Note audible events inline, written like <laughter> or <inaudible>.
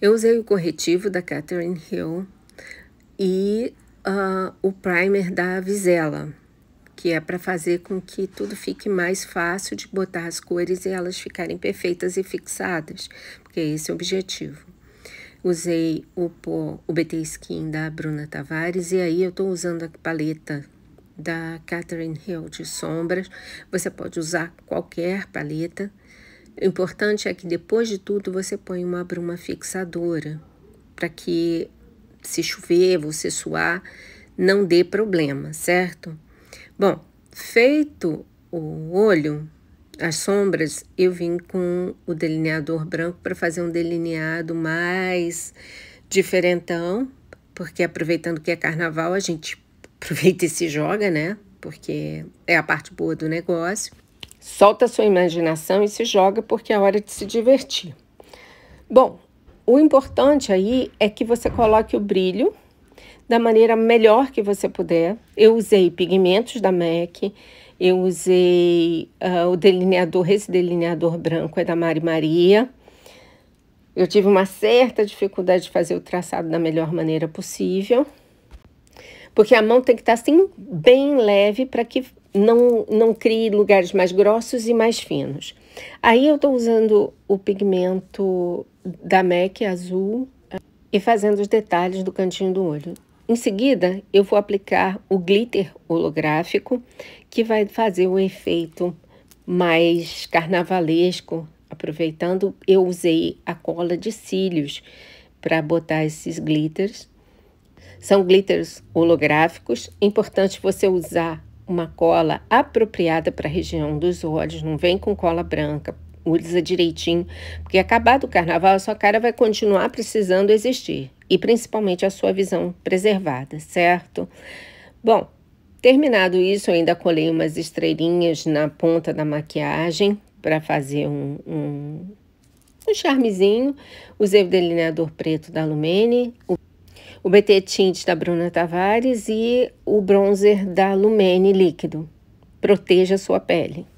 Eu usei o corretivo da Catherine Hill e uh, o primer da Visela, que é para fazer com que tudo fique mais fácil de botar as cores e elas ficarem perfeitas e fixadas, porque é esse é o objetivo. Usei o, o BT Skin da Bruna Tavares e aí eu estou usando a paleta da Catherine Hill de sombras. Você pode usar qualquer paleta o importante é que depois de tudo você põe uma bruma fixadora para que se chover, você suar, não dê problema, certo? Bom, feito o olho, as sombras, eu vim com o delineador branco para fazer um delineado mais diferentão, porque aproveitando que é carnaval, a gente <laughs> aproveita e se joga, né? Porque é a parte boa do negócio. Solta sua imaginação e se joga porque é hora de se divertir. Bom, o importante aí é que você coloque o brilho da maneira melhor que você puder. Eu usei pigmentos da MAC, eu usei uh, o delineador, esse delineador branco é da Mari Maria. Eu tive uma certa dificuldade de fazer o traçado da melhor maneira possível. Porque a mão tem que estar assim, bem leve, para que não, não crie lugares mais grossos e mais finos. Aí eu estou usando o pigmento da MAC azul e fazendo os detalhes do cantinho do olho. Em seguida, eu vou aplicar o glitter holográfico, que vai fazer um efeito mais carnavalesco. Aproveitando, eu usei a cola de cílios para botar esses glitters são glitters holográficos, importante você usar uma cola apropriada para a região dos olhos, não vem com cola branca, usa direitinho, porque acabado o carnaval, a sua cara vai continuar precisando existir e principalmente a sua visão preservada, certo? Bom, terminado isso, eu ainda colei umas estrelinhas na ponta da maquiagem para fazer um, um, um, charmezinho. Usei o delineador preto da Lumene. O o BT Tint da Bruna Tavares e o bronzer da Lumene líquido. Proteja sua pele.